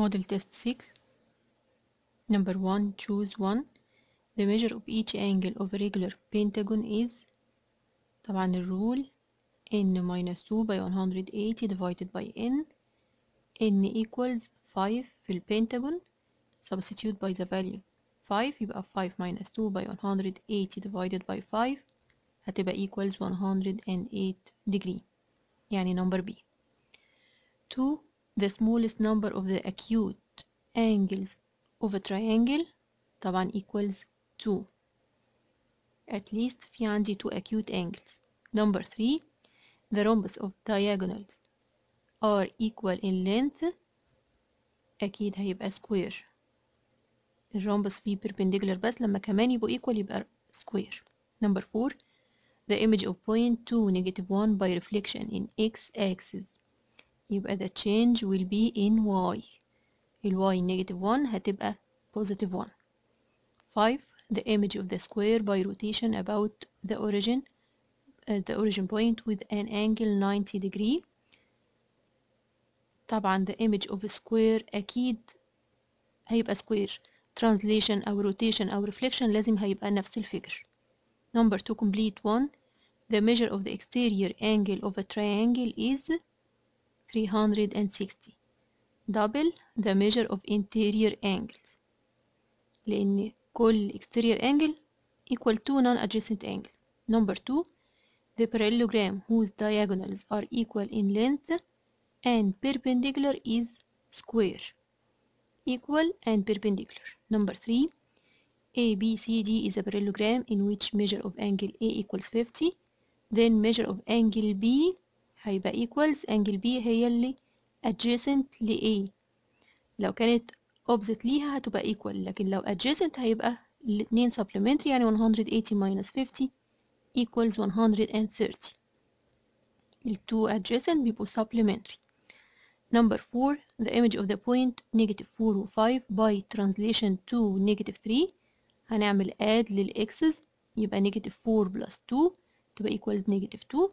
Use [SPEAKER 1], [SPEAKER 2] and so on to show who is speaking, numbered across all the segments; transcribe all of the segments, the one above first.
[SPEAKER 1] Model test 6 Number 1 choose 1 The measure of each angle of a regular pentagon is طبعا الرول n minus 2 by 180 divided by n n equals 5 في البنتاجون substitute by the value 5 يبقى 5 minus 2 by 180 divided by 5 هتبقى equals 108 degree يعني number B 2 the smallest number of the acute angles of a triangle طبعا equals 2 at least في عندي two acute angles number 3 the rhombus of diagonals are equal in length أكيد هيبقى square الرhombus فيه perpendicular بس لما كمان يبقوا equal يبقى square number 4 the image of point 2 negative 1 by reflection in x axis يبقى the change will be in y الواي negative 1 هتبقى positive 1 5 the image of the square by rotation about the origin at uh, the origin point with an angle 90 degree طبعا the image of a square أكيد هيبقى square translation أو rotation أو reflection لازم هيبقى نفس الفكر number to complete one the measure of the exterior angle of a triangle is 360 double the measure of interior angles لأن كل exterior angle equal to non-adjacent angles number 2 the parallelogram whose diagonals are equal in length and perpendicular is square equal and perpendicular number 3 ABCD is a parallelogram in which measure of angle A equals 50 then measure of angle B هيبقى equals angle B هي اللي adjacent ل A لو كانت opposite ليها هتبقى equal لكن لو adjacent هيبقى الاتنين supplementary يعني 180 minus 50 equals 130 التو adjacent بيبقوا supplementary Number 4 the image of the point negative 4 و 5 by translation to negative 3 هنعمل add للإكسس يبقى negative 4 plus 2 تبقى equals negative 2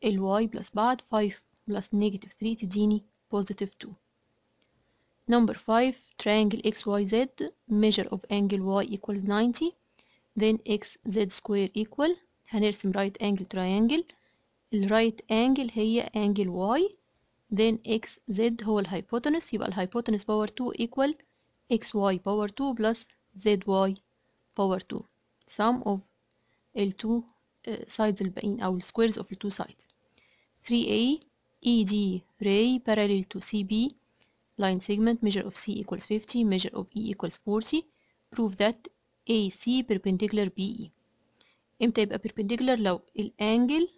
[SPEAKER 1] L y plus بعد 5 plus negative 3 تديني positive 2 number 5 triangle xyz measure of angle y equals 90 then x z square equal هنرسم right angle triangle ال right angle هي angle y then x z whole hypotenuse, يبقى hypotenuse power 2 equal x y power 2 plus z y power 2 sum of ال uh, two sides الباقيين أو squares of ال two sides 3A ED ray parallel to CB line segment measure of C equals 50 measure of E equals 40 prove that AC perpendicular BE امتى يبقى perpendicular لو الانجل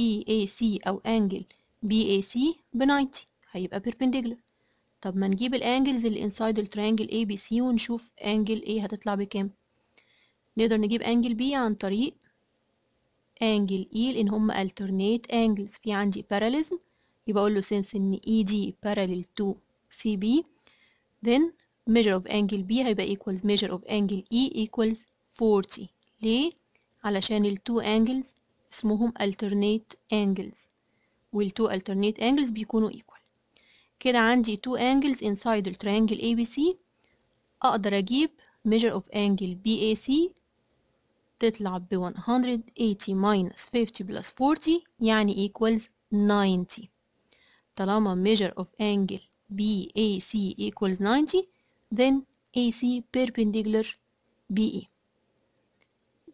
[SPEAKER 1] EAC او انجل BAC ب 90 هيبقى perpendicular طب ما نجيب الانجلز اللي inside triangle ABC ونشوف انجل A هتطلع بكام نقدر نجيب انجل B عن طريق انجل اي لان هم alternate angles في عندي parallelism يبقى اقول له since ان اي دي parallel to سي بي then measure of angle B هيبقى equals measure of angle E equals 40 ليه؟ علشان ال two angles اسمهم alternate angles وال two alternate angles بيكونوا equal كده عندي two angles inside ال triangle ABC أقدر أجيب measure of angle BAC تطلع ب 180 minus 50 plus 40 يعني equals 90 طالما measure of angle BAC equals 90 then AC perpendicular BE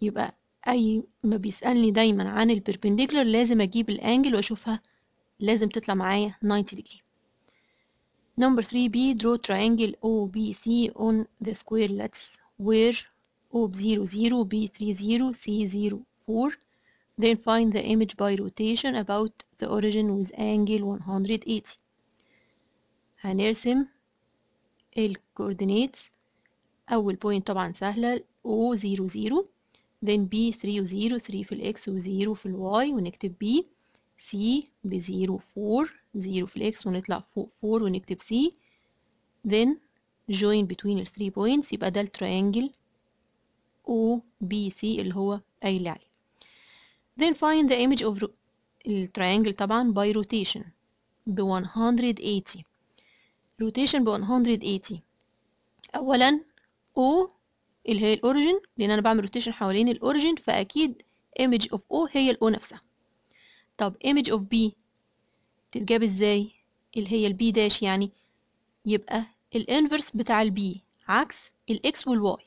[SPEAKER 1] يبقى أي ما بيسألني دايما عن البربنديكولار لازم أجيب الأنجل وأشوفها لازم تطلع معايا 90 ديجري Number 3B draw triangle OBC on the square lattice where O 0 0, B 3 0, C 0 4. Then find the image by rotation about the origin with angle 180. هنرسم ال coordinates أول point طبعا سهلة O 0 0 then B 3 0 3 في الإكس و 0 في الواي ونكتب B C ب 0 4 0 في الإكس ونطلع فوق 4 ونكتب C then join between the 3 points يبقى ده التريانجل OBC اللي هو اللي عليه then find the image of triangle طبعا by rotation ب 180 rotation ب 180 اولا O اللي هي الاوريجن لان انا بعمل روتيشن حوالين الاوريجن فاكيد image of O هي الاو نفسها طب image of B تتجاب ازاي اللي هي البي داش يعني يبقى الانفرس بتاع البي عكس الاكس والواي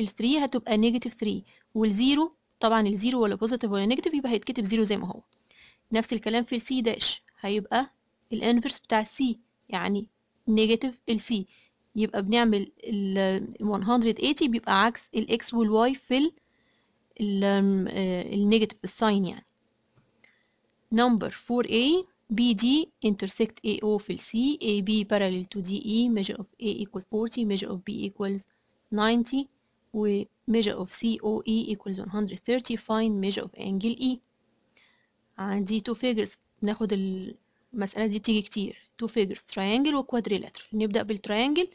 [SPEAKER 1] ال 3 هتبقى نيجاتيف 3 وال 0 طبعا ال 0 ولا بوزيتيف ولا نيجاتيف يبقى هيتكتب 0 زي ما هو نفس الكلام في ال السي داش هيبقى الانفرس بتاع السي يعني نيجاتيف ال السي يبقى بنعمل ال 180 بيبقى عكس الاكس والواي في ال النيجاتيف آه، الساين يعني نمبر 4a BD intersect AO في ال C AB parallel to DE measure of A equal 40 measure of B equals 90 و measure of COE equals 130 find measure of angle E عندي two figures ناخد المسألة دي بتيجي كتير two figures triangle و quadrilateral نبدأ بال triangle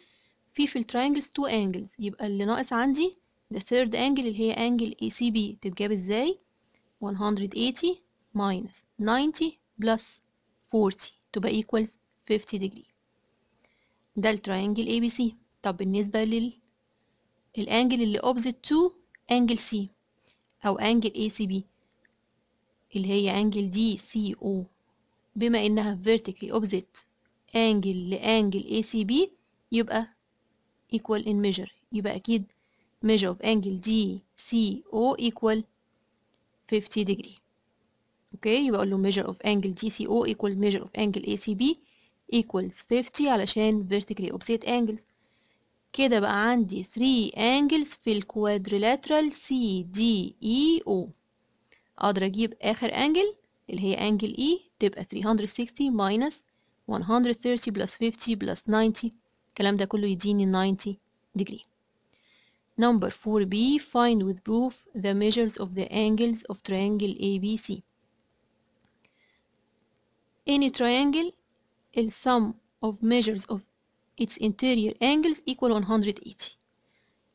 [SPEAKER 1] في في ال triangles two angles يبقى اللي ناقص عندي the third angle اللي هي angle ACB تتجاب ازاي 180 minus 90 plus 40 تبقى equals 50 degree ده ال triangle ABC طب بالنسبة لل الانجل اللي اوبزيت تو انجل سي او انجل اي سي بي اللي هي انجل دي سي او بما انها فيرتيكلي اوبزيت انجل لانجل اي سي بي يبقى ايكوال in measure يبقى اكيد measure of angle دي سي او equal 50 degree اوكي يبقى اقول له measure of angle دي سي او equal measure of angle اي سي بي equals 50 علشان vertically opposite angles كده بقى عندي 3 angles في الكوادريلاترال سي دي اي او اقدر اجيب اخر انجل اللي هي انجل اي e تبقى 360 minus 130 plus 50 plus 90 الكلام ده كله يديني 90 degree Number 4b find with proof the measures of the angles of triangle ABC Any triangle the sum of measures of its interior angles equal 180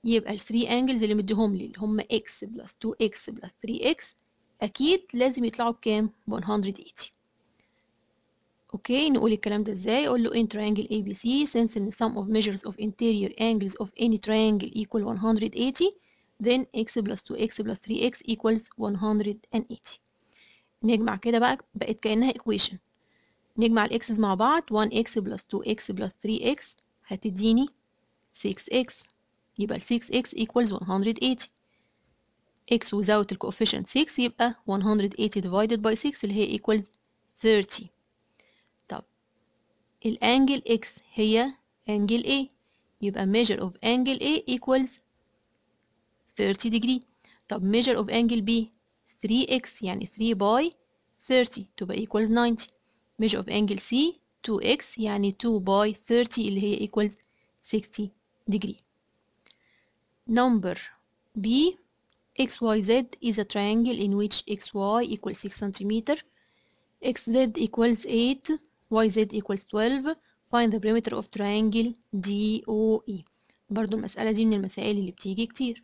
[SPEAKER 1] يبقى ال 3 angles اللي مديهم لي اللي هم x plus 2x plus 3x أكيد لازم يطلعوا بكام؟ 180 اوكي نقول الكلام ده ازاي؟ أقول له in triangle ABC since the sum of measures of interior angles of any triangle equal 180 then x plus 2x plus 3x equals 180 نجمع كده بقى بقت كأنها equation نجمع الإكسس مع بعض 1x 2x 3x هتديني 6x يبقى ال 6x equals 180 x without the coefficient 6 يبقى 180 divided by 6 اللي هي equals 30 طب angle x هي angle A يبقى measure of angle A equals 30 degree طب measure of angle B 3x يعني 3 by 30 تبقى equals 90 measure of angle C 2x يعني 2 باي 30 اللي هي equals 60 degree number B xyz is a triangle in which xy equals 6 centimeter xz equals 8 yz equals 12 find the perimeter of triangle DOE برضو المسألة دي من المسائل اللي بتيجي كتير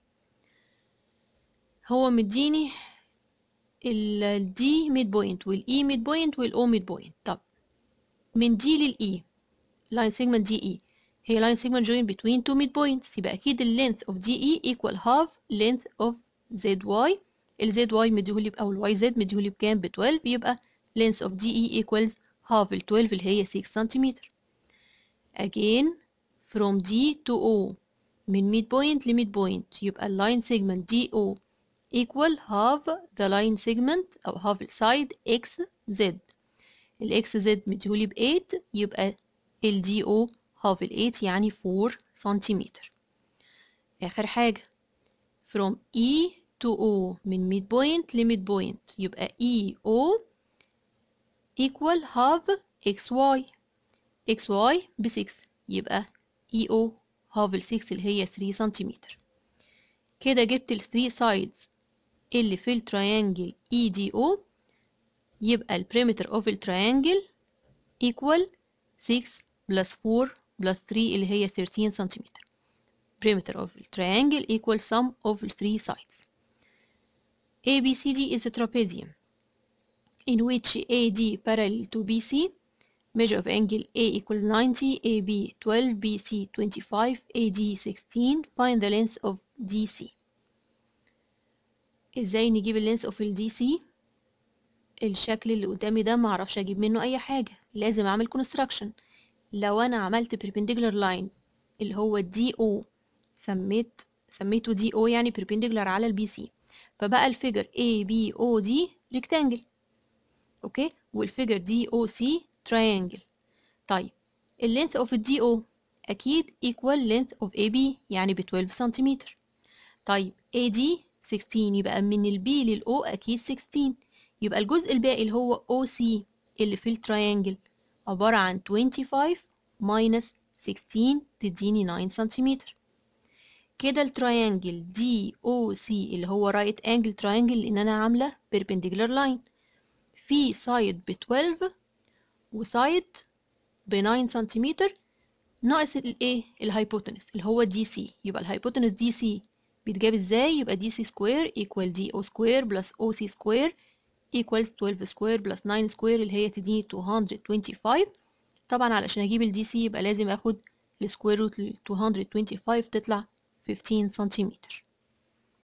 [SPEAKER 1] هو مديني الدي ميد بوينت والاي ميد بوينت والاو ميد بوينت طب من دي للاي لاين سيجمنت دي اي هي لاين سيجمنت جوين بتوين تو ميد بوينتس يبقى اكيد اللينث اوف دي اي ايكوال هاف لينث اوف زد واي الزد واي مديهولي او الواي زد مديهولي بكام ب 12 يبقى length of DE equals half ال 12 اللي هي 6 سنتيمتر again from D to O من ميد بوينت لميد بوينت يبقى يبقى line segment DO equal half the line segment أو half the side x z ال x z مديهولي ب 8 يبقى ال دي او half ال 8 يعني 4 سنتيمتر آخر حاجة from E to O من midpoint ل midpoint يبقى E O equal half x x y ب 6 يبقى E O half ال 6 اللي هي 3 سنتيمتر كده جبت ال 3 sides اللي في التريانجل EDO perimeter of اوف triangle equal 6 plus 4 plus 3 اللي هي 13 centimeter. perimeter of triangle equal sum of three sides. ABCD is a trapezium in which AD parallel to BC, measure of angle A equals 90, AB 12, BC 25, AD 16, find the length of DC. ازاي نجيب اللينس اوف الدي سي الشكل اللي قدامي ده معرفش اجيب منه اي حاجه لازم اعمل كونستراكشن لو انا عملت perpendicular لاين اللي هو دي او سميت سميته دي او يعني perpendicular على البي سي فبقى الفيجر اي بي او دي ريكتانجل اوكي والفيجر دي او سي تريانجل طيب اللينس اوف الدي او اكيد ايكوال لينس اوف اي بي يعني ب 12 سنتيمتر طيب دي 16 يبقى من البي للأو أكيد 16 يبقى الجزء الباقي اللي هو OC اللي في التريانجل عبارة عن 25 minus 16 تديني 9 سنتيمتر كده التريانجل دي او سي اللي هو رايت انجل تريانجل لان انا عامله بيربنديكولار لاين في سايد ب 12 وسايد ب 9 سنتيمتر ناقص الايه الهايبوتنس اللي هو دي سي يبقى الهايبوتنس دي سي بيتجاب ازاي يبقى دي سي سكوير ايكوال دي او سكوير بلس او سي سكوير ايكوال 12 سكوير بلس 9 سكوير اللي هي تديني 225 طبعا علشان اجيب الدي سي يبقى لازم اخد السكوير روت 225 تطلع 15 سنتيمتر